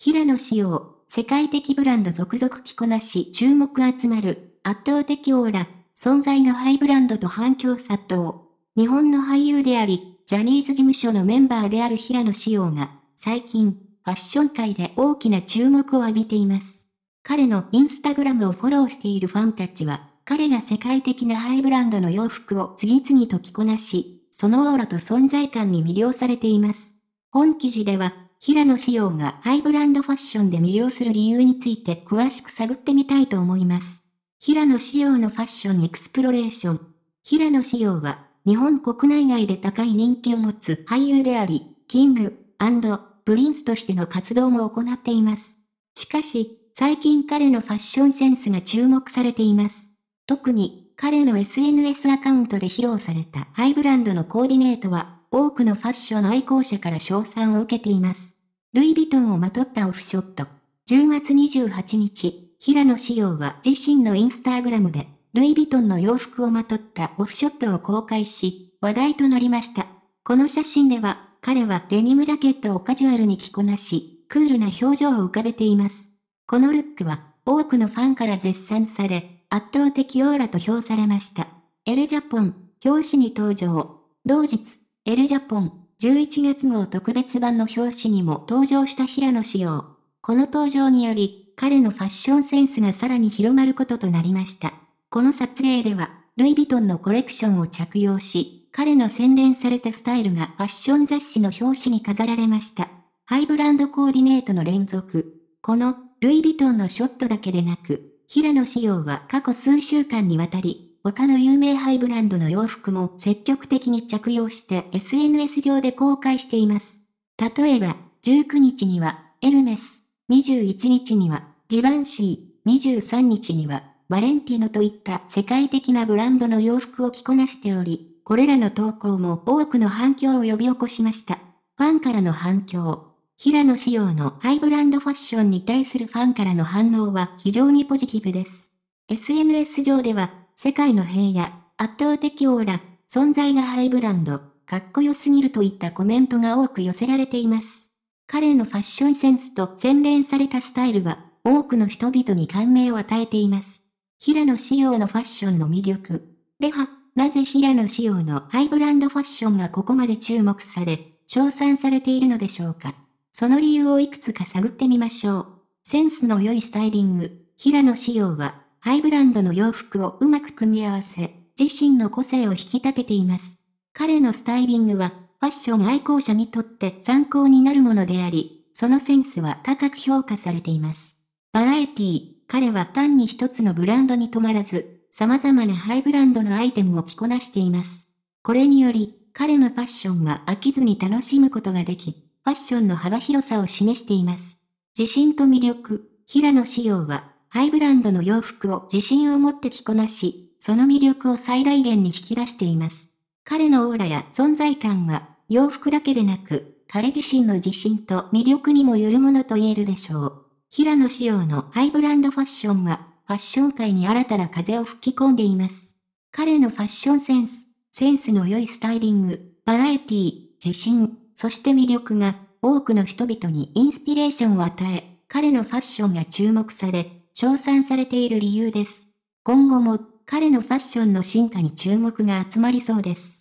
平野紫耀、世界的ブランド続々着こなし注目集まる、圧倒的オーラ、存在がハイブランドと反響殺到。日本の俳優であり、ジャニーズ事務所のメンバーである平野紫耀が、最近、ファッション界で大きな注目を浴びています。彼のインスタグラムをフォローしているファンたちは、彼が世界的なハイブランドの洋服を次々と着こなし、そのオーラと存在感に魅了されています。本記事では、平野紫耀がハイブランドファッションで魅了する理由について詳しく探ってみたいと思います。平野紫耀のファッションエクスプロレーション。平野紫耀は、日本国内外で高い人気を持つ俳優であり、キング、プリンスとしての活動も行っています。しかし、最近彼のファッションセンスが注目されています。特に、彼の SNS アカウントで披露されたハイブランドのコーディネートは、多くのファッション愛好者から賞賛を受けています。ルイ・ヴィトンをまとったオフショット。10月28日、平野紫耀は自身のインスタグラムで、ルイ・ヴィトンの洋服をまとったオフショットを公開し、話題となりました。この写真では、彼はデニムジャケットをカジュアルに着こなし、クールな表情を浮かべています。このルックは、多くのファンから絶賛され、圧倒的オーラと評されました。エルジャポン、表紙に登場。同日、エルジャポン、11月号特別版の表紙にも登場した平野紫耀。この登場により、彼のファッションセンスがさらに広まることとなりました。この撮影では、ルイ・ヴィトンのコレクションを着用し、彼の洗練されたスタイルがファッション雑誌の表紙に飾られました。ハイブランドコーディネートの連続。この、ルイ・ヴィトンのショットだけでなく、平野紫耀は過去数週間にわたり、他の有名ハイブランドの洋服も積極的に着用して SNS 上で公開しています。例えば、19日には、エルメス、21日には、ジバンシー、23日には、バレンティノといった世界的なブランドの洋服を着こなしており、これらの投稿も多くの反響を呼び起こしました。ファンからの反響。平野仕様のハイブランドファッションに対するファンからの反応は非常にポジティブです。SNS 上では世界の平野、圧倒的オーラ、存在がハイブランド、かっこよすぎるといったコメントが多く寄せられています。彼のファッションセンスと洗練されたスタイルは、多くの人々に感銘を与えています。平野仕様のファッションの魅力。では、なぜ平野仕様のハイブランドファッションがここまで注目され、称賛されているのでしょうか。その理由をいくつか探ってみましょう。センスの良いスタイリング。平野仕様は、ハイブランドの洋服をうまく組み合わせ、自身の個性を引き立てています。彼のスタイリングは、ファッション愛好者にとって参考になるものであり、そのセンスは高く評価されています。バラエティー、彼は単に一つのブランドに止まらず、様々なハイブランドのアイテムを着こなしています。これにより、彼のファッションは飽きずに楽しむことができ、ファッションの幅広さを示しています。自信と魅力、平野仕様は、ハイブランドの洋服を自信を持って着こなし、その魅力を最大限に引き出しています。彼のオーラや存在感は、洋服だけでなく、彼自身の自信と魅力にもよるものと言えるでしょう。平野仕様のハイブランドファッションは、ファッション界に新たな風を吹き込んでいます。彼のファッションセンス、センスの良いスタイリング、バラエティ自信、そして魅力が多くの人々にインスピレーションを与え、彼のファッションが注目され、称賛されている理由です。今後も彼のファッションの進化に注目が集まりそうです。